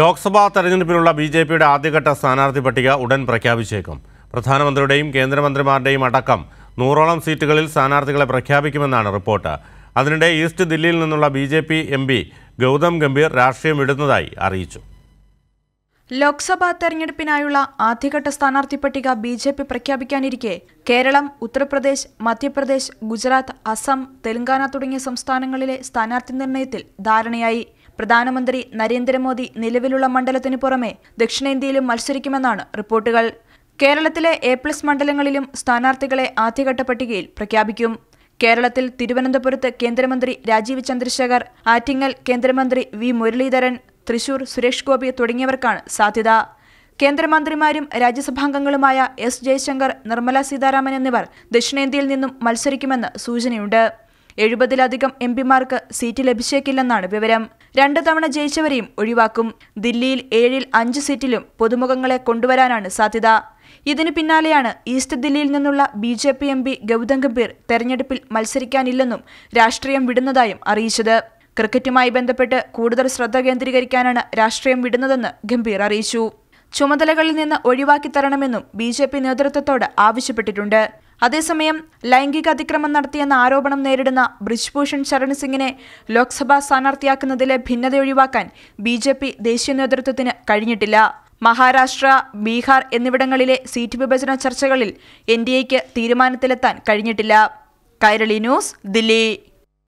ലോക്സഭാ തെരഞ്ഞെടുപ്പിനുള്ള B J പിയുടെ ആദ്യഘട്ട സ്ഥാനാർത്ഥി പട്ടിക ഉടൻ പ്രഖ്യാപിച്ചേക്കും പ്രധാനമന്ത്രിയുടെയും കേന്ദ്രമന്ത്രിമാരുടെയും അടക്കം നൂറോളം സീറ്റുകളിൽ സ്ഥാനാർത്ഥികളെ പ്രഖ്യാപിക്കുമെന്നാണ് റിപ്പോർട്ട് അതിനിടെ ഈസ്റ്റ് ദില്ലിയിൽ നിന്നുള്ള B J P M P Gautam Gambhir രാഷ്ട്രീയം വിടുന്നതായി അറിയിച്ചു ലോക്സഭാ തെരഞ്ഞെടുപ്പിനായുള്ള ആദ്യഘട്ട സ്ഥാനാർത്ഥി പട്ടിക ബി ജെ പി പ്രഖ്യാപിക്കാനിരിക്കെ കേരളം ഉത്തർപ്രദേശ് മധ്യപ്രദേശ് ഗുജറാത്ത് അസം തെലങ്കാന തുടങ്ങിയ സംസ്ഥാനങ്ങളിലെ സ്ഥാനാർത്ഥി നിർണയത്തിൽ ധാരണയായി പ്രധാനമന്ത്രി നരേന്ദ്രമോദി നിലവിലുള്ള മണ്ഡലത്തിനു പുറമെ ദക്ഷിണേന്ത്യയിലും മത്സരിക്കുമെന്നാണ് റിപ്പോർട്ടുകൾ കേരളത്തിലെ എ പ്ലസ് മണ്ഡലങ്ങളിലും സ്ഥാനാർത്ഥികളെ ആദ്യഘട്ട പട്ടികയിൽ പ്രഖ്യാപിക്കും കേരളത്തിൽ തിരുവനന്തപുരത്ത് കേന്ദ്രമന്ത്രി രാജീവ് ചന്ദ്രശേഖർ ആറ്റിങ്ങൽ കേന്ദ്രമന്ത്രി വി മുരളീധരൻ തൃശൂർ സുരേഷ് ഗോപി തുടങ്ങിയവർക്കാണ് സാധ്യത കേന്ദ്രമന്ത്രിമാരും രാജ്യസഭാംഗങ്ങളുമായ എസ് ജയശങ്കർ നിർമ്മല സീതാരാമൻ എന്നിവർ ദക്ഷിണേന്ത്യയിൽ നിന്നും മത്സരിക്കുമെന്ന് സൂചനയുണ്ട് എഴുപതിലധികം എം പിമാർക്ക് സീറ്റ് ലഭിച്ചേക്കില്ലെന്നാണ് വിവരം രണ്ട് തവണ ജയിച്ചവരെയും ഒഴിവാക്കും ദില്ലിയിൽ ഏഴിൽ അഞ്ച് സീറ്റിലും പുതുമുഖങ്ങളെ കൊണ്ടുവരാനാണ് സാധ്യത ഇതിന് പിന്നാലെയാണ് ഈസ്റ്റ് ദില്ലിയിൽ നിന്നുള്ള B J P M P Gautam Gambhir തെരഞ്ഞെടുപ്പിൽ മത്സരിക്കാനില്ലെന്നും രാഷ്ട്രീയം വിടുന്നതായും അറിയിച്ചത് ക്രിക്കറ്റുമായി ബന്ധപ്പെട്ട് കൂടുതൽ ശ്രദ്ധ കേന്ദ്രീകരിക്കാനാണ് രാഷ്ട്രീയം വിടുന്നതെന്ന് ഗംഭീർ അറിയിച്ചു ചുമതലകളിൽ നിന്ന് ഒഴിവാക്കി തരണമെന്നും ബി നേതൃത്വത്തോട് ആവശ്യപ്പെട്ടിട്ടുണ്ട് അതേസമയം ലൈംഗിക അതിക്രമം നടത്തിയെന്ന ആരോപണം നേരിടുന്ന ബ്രിജ്ഭൂഷൺ ശരൺ സിംഗിനെ ലോക്സഭാ സ്ഥാനാർത്ഥിയാക്കുന്നതിലെ ഭിന്നത ഒഴിവാക്കാൻ ബി ദേശീയ നേതൃത്വത്തിന് കഴിഞ്ഞിട്ടില്ല മഹാരാഷ്ട്ര ബീഹാർ എന്നിവിടങ്ങളിലെ സീറ്റ് വിഭജന ചർച്ചകളിൽ എൻ ഡി എക്ക് തീരുമാനത്തിലെത്താൻ കഴിഞ്ഞിട്ടില്ല കൈരളി ന്യൂസ് ദില്ലി